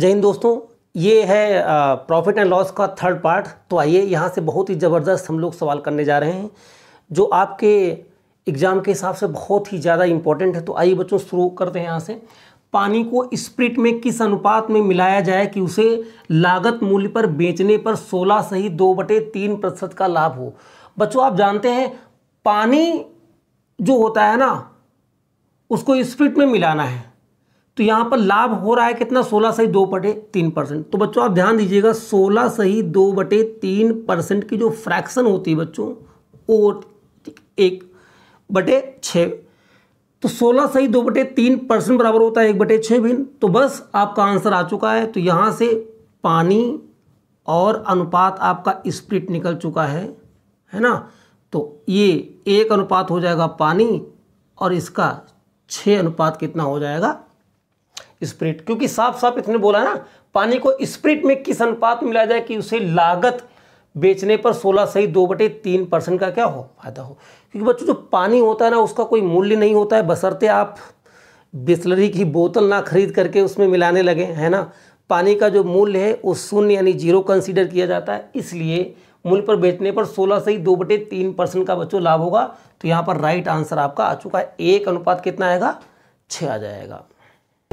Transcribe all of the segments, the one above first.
जय हिंद दोस्तों ये है प्रॉफिट एंड लॉस का थर्ड पार्ट तो आइए यहाँ से बहुत ही ज़बरदस्त हम लोग सवाल करने जा रहे हैं जो आपके एग्ज़ाम के हिसाब से बहुत ही ज़्यादा इंपॉर्टेंट है तो आइए बच्चों शुरू करते हैं यहाँ से पानी को स्प्रिट में किस अनुपात में मिलाया जाए कि उसे लागत मूल्य पर बेचने पर 16 सही दो बटे तीन प्रतिशत का लाभ हो बच्चों आप जानते हैं पानी जो होता है ना उसको स्प्रिट में मिलाना है तो यहाँ पर लाभ हो रहा है कितना सोलह सही दो बटे तीन परसेंट तो बच्चों आप ध्यान दीजिएगा सोलह सही दो बटे तीन परसेंट की जो फ्रैक्शन होती है बच्चों और एक बटे छः तो सोलह सही दो बटे तीन परसेंट बराबर होता है एक बटे छः भिन्न तो बस आपका आंसर आ चुका है तो यहाँ से पानी और अनुपात आपका स्प्रिट निकल चुका है है ना तो ये एक अनुपात हो जाएगा पानी और इसका छः अनुपात कितना हो जाएगा स्प्रिट क्योंकि साफ साफ इसने बोला ना पानी को स्प्रिट में किस अनुपात में मिलाया जाए कि उसे लागत बेचने पर सोलह सही दो बटे तीन परसेंट का क्या हो फायदा हो क्योंकि बच्चों जो पानी होता है ना उसका कोई मूल्य नहीं होता है बसरते आप बिस्लरी की बोतल ना खरीद करके उसमें मिलाने लगे है ना पानी का जो मूल्य है वो शून्य यानी जीरो कंसिडर किया जाता है इसलिए मूल्य पर बेचने पर सोलह से ही दो बटे तीन परसेंट का बच्चों लाभ होगा तो यहाँ पर राइट आंसर आपका आ चुका है एक अनुपात कितना आएगा छः आ जाएगा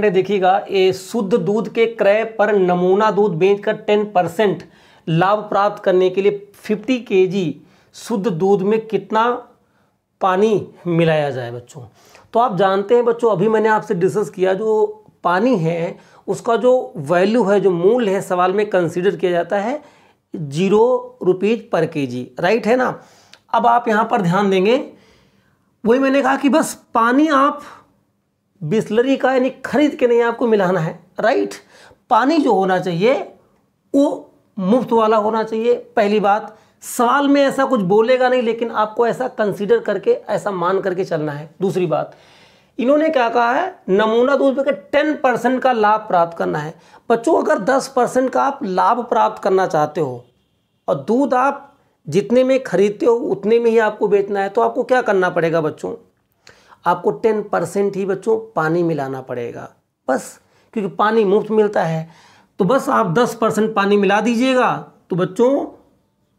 देखिएगा ये शुद्ध दूध के क्रय पर नमूना दूध बेचकर 10 परसेंट लाभ प्राप्त करने के लिए 50 केजी शुद्ध दूध में कितना पानी मिलाया जाए बच्चों तो आप जानते हैं बच्चों अभी मैंने आपसे डिस्कस किया जो पानी है उसका जो वैल्यू है जो मूल है सवाल में कंसिडर किया जाता है जीरो रुपीज पर के जी राइट है ना अब आप यहाँ पर ध्यान देंगे वही मैंने कहा कि बस पानी आप बिस्लरी का यानी खरीद के नहीं आपको मिलाना है राइट पानी जो होना चाहिए वो मुफ्त वाला होना चाहिए पहली बात सवाल में ऐसा कुछ बोलेगा नहीं लेकिन आपको ऐसा कंसीडर करके ऐसा मान करके चलना है दूसरी बात इन्होंने क्या कहा है नमूना दूध का टेन परसेंट का लाभ प्राप्त करना है बच्चों अगर दस परसेंट का आप लाभ प्राप्त करना चाहते हो और दूध आप जितने में खरीदते हो उतने में ही आपको बेचना है तो आपको क्या करना पड़ेगा बच्चों आपको टेन परसेंट ही बच्चों पानी मिलाना पड़ेगा बस क्योंकि पानी मुफ्त मिलता है तो बस आप दस परसेंट पानी मिला दीजिएगा तो बच्चों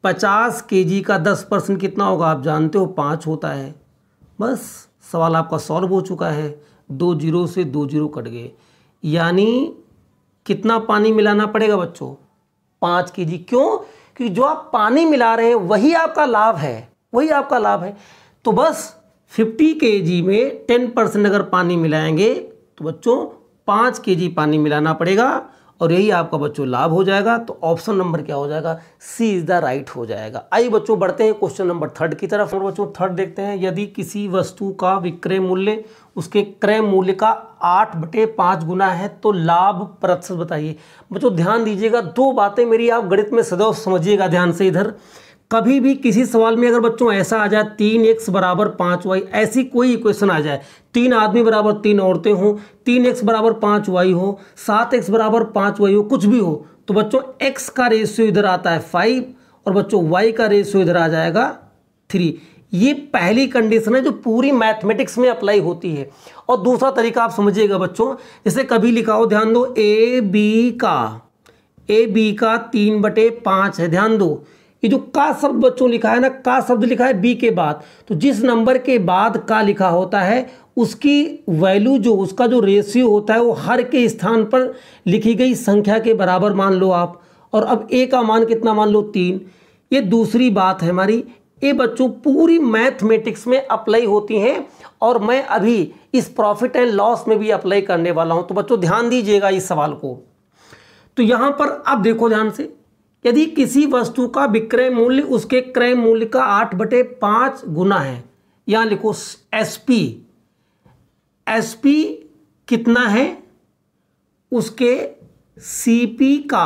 पचास के का दस परसेंट कितना होगा आप जानते हो पाँच होता है बस सवाल आपका सॉल्व हो चुका है दो जीरो से दो जीरो कट गए यानी कितना पानी मिलाना पड़ेगा बच्चों पाँच के क्यों क्योंकि जो आप पानी मिला रहे हैं वही आपका लाभ है वही आपका लाभ है तो बस फिफ्टी के जी में टेन परसेंट अगर पानी मिलाएंगे तो बच्चों पाँच के जी पानी मिलाना पड़ेगा और यही आपका बच्चों लाभ हो जाएगा तो ऑप्शन नंबर क्या हो जाएगा सी इज़ द राइट हो जाएगा आइए बच्चों बढ़ते हैं क्वेश्चन नंबर थर्ड की तरफ और बच्चों थर्ड देखते हैं यदि किसी वस्तु का विक्रय मूल्य उसके क्रय मूल्य का आठ बटे पाँच गुना है तो लाभ प्रतिशत बताइए बच्चों ध्यान दीजिएगा दो बातें मेरी आप गणित में सदैव समझिएगा ध्यान से इधर कभी भी किसी सवाल में अगर बच्चों ऐसा आ जाए तीन एक्स बराबर पाँच वाई ऐसी कोई इक्वेशन आ जाए तीन आदमी बराबर तीन औरतें हों तीन एक्स बराबर पाँच वाई हो सात एक्स बराबर पाँच वाई हो कुछ भी हो तो बच्चों एक्स का रेशियो इधर आता है फाइव और बच्चों वाई का रेशियो इधर आ जाएगा थ्री ये पहली कंडीशन है जो पूरी मैथमेटिक्स में अप्लाई होती है और दूसरा तरीका आप समझिएगा बच्चों जैसे कभी लिखाओ ध्यान दो ए बी का ए बी का तीन बटे पाँच है ध्यान दो कि जो का शब्द बच्चों लिखा है ना का शब्द लिखा है बी के बाद तो जिस नंबर के बाद का लिखा होता है उसकी वैल्यू जो उसका जो रेशियो होता है वो हर के स्थान पर लिखी गई संख्या के बराबर मान लो आप और अब ए का मान कितना मान लो तीन ये दूसरी बात है हमारी ये बच्चों पूरी मैथमेटिक्स में अप्लाई होती हैं और मैं अभी इस प्रॉफिट एंड लॉस में भी अप्लाई करने वाला हूं तो बच्चों ध्यान दीजिएगा इस सवाल को तो यहां पर अब देखो ध्यान से यदि किसी वस्तु का विक्रय मूल्य उसके क्रय मूल्य का आठ बटे पाँच गुना है यहाँ लिखो एस पी एस पी कितना है उसके सी पी का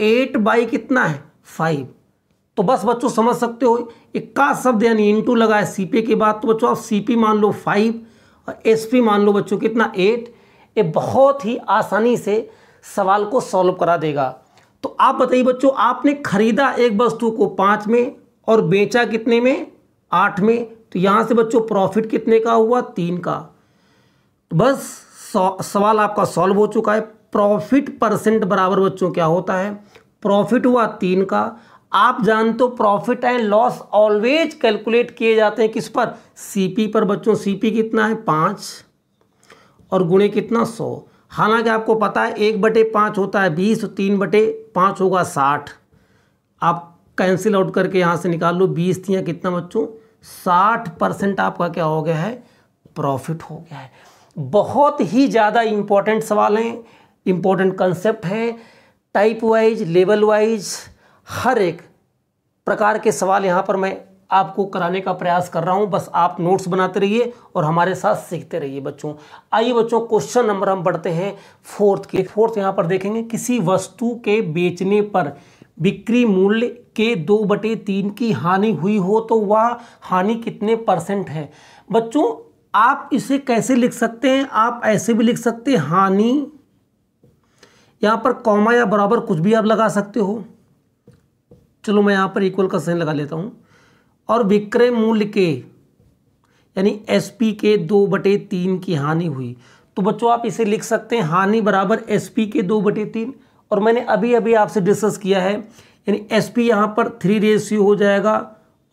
एट बाई कितना है फाइव तो बस बच्चों समझ सकते हो इक्का शब्द यानी इंटू लगा है सी पी के बाद तो बच्चों आप सी पी मान लो फाइव और एस पी मान लो बच्चों कितना एट ये बहुत ही आसानी से सवाल को सॉल्व करा देगा तो आप बताइए बच्चों आपने खरीदा एक वस्तु को पाँच में और बेचा कितने में आठ में तो यहाँ से बच्चों प्रॉफिट कितने का हुआ तीन का तो बस सवाल आपका सॉल्व हो चुका है प्रॉफिट परसेंट बराबर बच्चों क्या होता है प्रॉफिट हुआ तीन का आप जानते हो profit and loss always calculate किए जाते हैं किस पर सीपी पर बच्चों सीपी कितना है पाँच और गुणे कितना सौ हालांकि आपको पता है एक बटे पाँच होता है बीस तो तीन बटे पाँच होगा साठ आप कैंसिल आउट करके यहाँ से निकाल लो बीस थी कितना बच्चों साठ परसेंट आपका क्या हो गया है प्रॉफिट हो गया है बहुत ही ज़्यादा इम्पोर्टेंट सवाल हैं इम्पोर्टेंट कंसेप्ट हैं टाइप वाइज लेवल वाइज हर एक प्रकार के सवाल यहाँ पर मैं आपको कराने का प्रयास कर रहा हूं बस आप नोट्स बनाते रहिए और हमारे साथ सीखते रहिए बच्चों आइए बच्चों क्वेश्चन नंबर हम बढ़ते हैं फोर्थ के फोर्थ यहां पर देखेंगे किसी वस्तु के बेचने पर बिक्री मूल्य के दो बटे तीन की हानि हुई हो तो वह हानि कितने परसेंट है बच्चों आप इसे कैसे लिख सकते हैं आप ऐसे भी लिख सकते हैं हानि यहां पर कौमा या बराबर कुछ भी आप लगा सकते हो चलो मैं यहां पर इक्वल का सही लगा लेता हूँ और विक्रय मूल्य के यानी एसपी के दो बटे तीन की हानि हुई तो बच्चों आप इसे लिख सकते हैं हानि बराबर एसपी के दो बटे तीन और मैंने अभी अभी आपसे डिस्कस किया है यानी एस पी यहाँ पर थ्री रेशियो हो जाएगा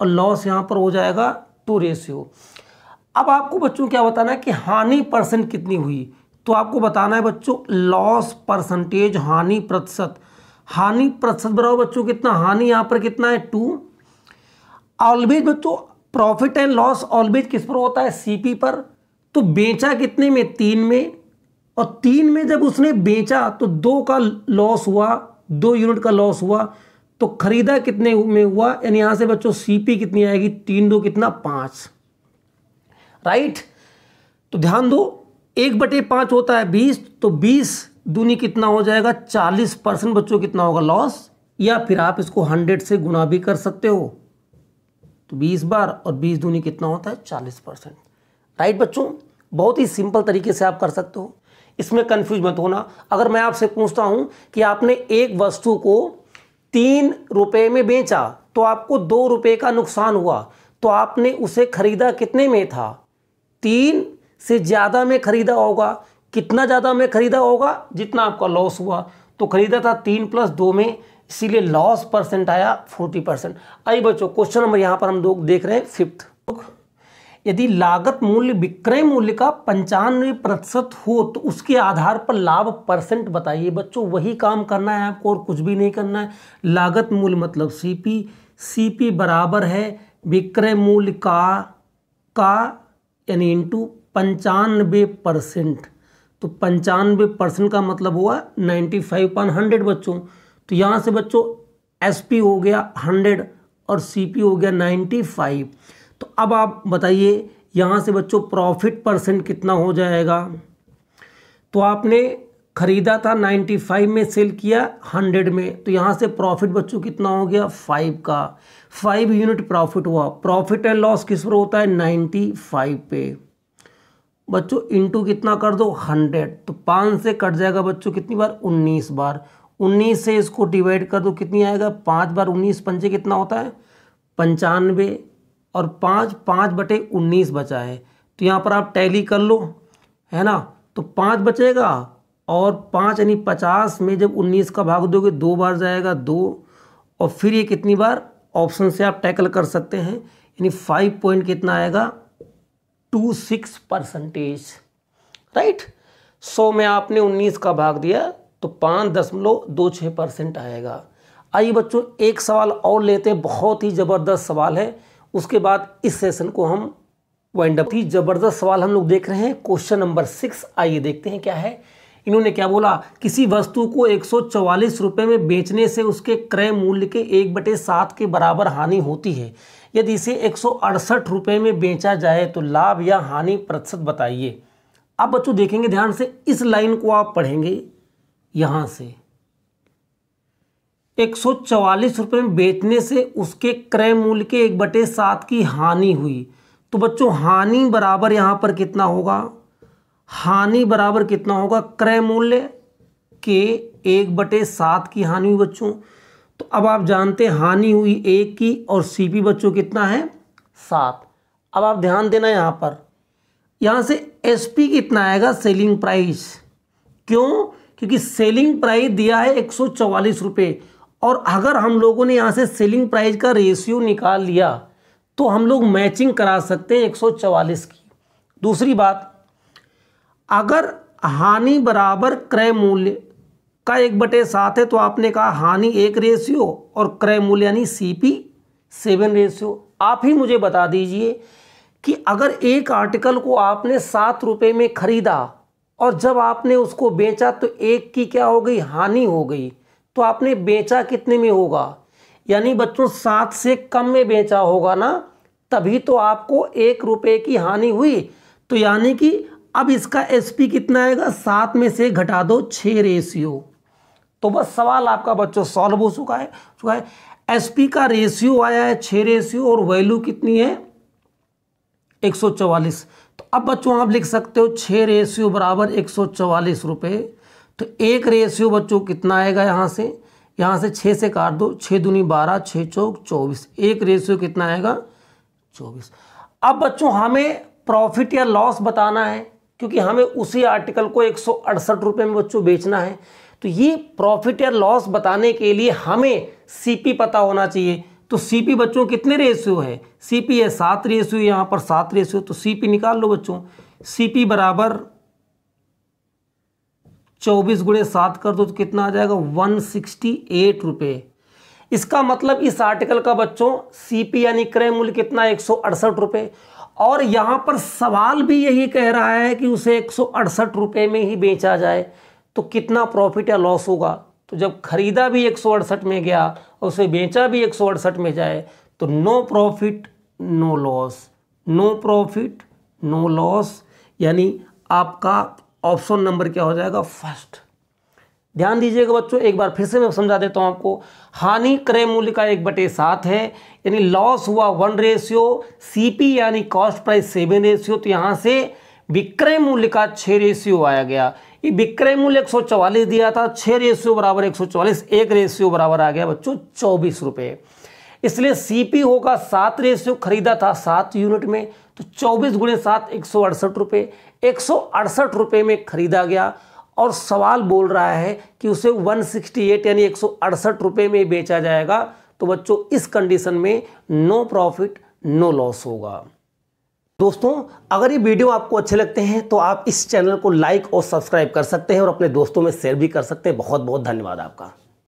और लॉस यहाँ पर हो जाएगा टू रेशियो अब आपको बच्चों क्या बताना है कि हानि परसेंट कितनी हुई तो आपको बताना है बच्चों लॉस परसेंटेज हानि प्रतिशत हानि प्रतिशत बराबर बच्चों कितना हानि यहाँ पर कितना है टू ऑलवेज बच्चों प्रॉफिट एंड लॉस ऑलवेज किस पर होता है सीपी पर तो बेचा कितने में तीन में और तीन में जब उसने बेचा तो दो का लॉस हुआ दो यूनिट का लॉस हुआ तो खरीदा कितने में हुआ यानी यहां से बच्चों सीपी कितनी आएगी तीन दो कितना पांच राइट तो ध्यान दो एक बटे पांच होता है बीस तो बीस दूनी कितना हो जाएगा चालीस परसेंट बच्चों कितना होगा लॉस या फिर आप इसको हंड्रेड से गुना भी कर सकते हो तो 20 बार और 20 दूनी कितना होता है 40 परसेंट राइट बच्चों बहुत ही सिंपल तरीके से आप कर सकते हो इसमें कन्फ्यूज मत होना अगर मैं आपसे पूछता हूँ कि आपने एक वस्तु को तीन रुपये में बेचा तो आपको दो रुपये का नुकसान हुआ तो आपने उसे खरीदा कितने में था तीन से ज़्यादा में खरीदा होगा कितना ज़्यादा में खरीदा होगा जितना आपका लॉस हुआ तो खरीदा था तीन प्लस दो में इसीलिए लॉस परसेंट आया फोर्टी परसेंट आई बच्चों क्वेश्चन नंबर यहां पर हम लोग देख रहे हैं फिफ्थ यदि लागत मूल्य विक्रय मूल्य का पंचानवे प्रतिशत हो तो उसके आधार पर लाभ परसेंट बताइए बच्चों वही काम करना है आपको और कुछ भी नहीं करना है लागत मूल्य मतलब सीपी सीपी बराबर है विक्रय मूल्य का का यानी इंटू पंचानवे परसेंट तो पंचानवे परसेंट का मतलब हुआ नाइन्टी फाइव पॉइंट हंड्रेड बच्चों तो यहाँ से बच्चों एस हो गया हंड्रेड और सी हो गया नाइन्टी फाइव तो अब आप बताइए यहाँ से बच्चों प्रॉफिट परसेंट कितना हो जाएगा तो आपने खरीदा था 95 में सेल किया 100 में तो यहाँ से प्रॉफिट बच्चों कितना हो गया 5 का 5 यूनिट प्रॉफिट हुआ प्रॉफिट एंड लॉस किस पर होता है 95 पे बच्चों इनटू कितना कर दो 100 तो 5 से कट जाएगा बच्चों कितनी बार 19 बार उन्नीस से इसको डिवाइड कर दो कितनी आएगा पाँच बार उन्नीस पंचे कितना होता है पंचानवे और पाँच पाँच बटे उन्नीस बचा है तो यहाँ पर आप टैली कर लो है ना तो पाँच बचेगा और पाँच यानी पचास में जब उन्नीस का भाग दोगे दो बार जाएगा दो और फिर ये कितनी बार ऑप्शन से आप टैकल कर सकते हैं यानी फाइव पॉइंट कितना आएगा टू सिक्स परसेंटेज राइट सौ में आपने उन्नीस का भाग दिया तो पाँच दशमलव दो छः परसेंट आएगा आइए बच्चों एक सवाल और लेते हैं बहुत ही ज़बरदस्त सवाल है उसके बाद इस सेशन को हम वाइंड अप ही ज़बरदस्त सवाल हम लोग देख रहे हैं क्वेश्चन नंबर सिक्स आइए देखते हैं क्या है इन्होंने क्या बोला किसी वस्तु को एक रुपए में बेचने से उसके क्रय मूल्य के एक बटे सात के बराबर हानि होती है यदि इसे एक रुपए में बेचा जाए तो लाभ या हानि प्रतिशत बताइए आप बच्चों देखेंगे ध्यान से इस लाइन को आप पढ़ेंगे यहाँ से एक सौ चवालीस में बेचने से उसके क्रय मूल्य के एक बटे सात की हानि हुई तो बच्चों हानि बराबर यहाँ पर कितना होगा हानि बराबर कितना होगा क्रय मूल्य के एक बटे सात की हानि हुई बच्चों तो अब आप जानते हैं हानि हुई एक की और सीपी बच्चों कितना है सात अब आप ध्यान देना यहाँ पर यहाँ से एसपी कितना आएगा सेलिंग प्राइस क्यों क्योंकि सेलिंग प्राइस दिया है एक सौ और अगर हम लोगों ने यहाँ से सेलिंग प्राइस का रेशियो निकाल लिया तो हम लोग मैचिंग करा सकते हैं एक की दूसरी बात अगर हानि बराबर क्रय मूल्य का एक बटे सात है तो आपने कहा हानि एक रेशियो और क्रय मूल्य यानी सी पी सेवन रेशियो आप ही मुझे बता दीजिए कि अगर एक आर्टिकल को आपने सात रुपये में खरीदा और जब आपने उसको बेचा तो एक की क्या हो गई हानि हो गई तो आपने बेचा कितने में होगा यानी बच्चों सात से कम में बेचा होगा ना तभी तो आपको एक रुपये की हानि हुई तो यानी कि अब इसका एसपी कितना आएगा सात में से घटा दो छः रेशियो तो बस सवाल आपका बच्चों सॉल्व हो चुका है चुका है एसपी का रेशियो आया है छः रेशियो और वैल्यू कितनी है एक सौ चवालीस तो अब बच्चों आप लिख सकते हो छः रेशियो बराबर एक सौ चवालीस रुपये तो एक रेशियो बच्चों कितना आएगा यहाँ से यहाँ से छः से काट दो छः दूनी बारह छः चौक चौबीस एक रेशियो कितना आएगा चौबीस अब बच्चों हमें प्रॉफिट या लॉस बताना है क्योंकि हमें उसी आर्टिकल को एक सौ अड़सठ रुपये में बच्चों बेचना है तो ये प्रॉफिट या लॉस बताने के लिए हमें सीपी पता होना चाहिए तो सीपी बच्चों कितने रेशियो है सीपी है सात रेशियो यहां पर सात रेशियो तो सीपी निकाल लो बच्चों सीपी बराबर चौबीस गुड़े सात कर दो तो कितना आ जाएगा वन सिक्सटी एट रुपये इसका मतलब इस आर्टिकल का बच्चों सीपी यानी क्रय मूल्य कितना एक सौ अड़सठ रुपये और यहां पर सवाल भी यही कह रहा है कि उसे एक सौ अड़सठ रुपये में ही बेचा जाए तो कितना प्रॉफिट या लॉस होगा तो जब खरीदा भी एक में गया और उसे बेचा भी एक में जाए तो no profit no loss no profit no loss यानी आपका ऑप्शन नंबर क्या हो जाएगा फर्स्ट ध्यान दीजिएगा बच्चों एक बार फिर से मैं समझा देता हूं आपको हानि क्रय मूल्य का एक बटे सात है यानी लॉस हुआ वन रेशियो सीपी यानी कॉस्ट प्राइस सेवन रेशियो तो यहां से विक्रय मूल्य का छ रेशियो आया गया ये विक्रय मूल्य एक सौ चौवालीस दिया था छः रेशियो बराबर एक सौ चौवालीस एक रेशियो बराबर आ गया बच्चों चौबीस रुपये इसलिए सीपीओ का सात रेशियो खरीदा था सात यूनिट में तो चौबीस गुणे सात एक सौ अड़सठ रुपये एक सौ अड़सठ रुपये में खरीदा गया और सवाल बोल रहा है कि उसे वन सिक्सटी एट यानी एक सौ अड़सठ रुपये में बेचा जाएगा तो बच्चों इस कंडीशन में नो प्रॉफिट नो लॉस होगा दोस्तों अगर ये वीडियो आपको अच्छे लगते हैं तो आप इस चैनल को लाइक और सब्सक्राइब कर सकते हैं और अपने दोस्तों में शेयर भी कर सकते हैं बहुत बहुत धन्यवाद आपका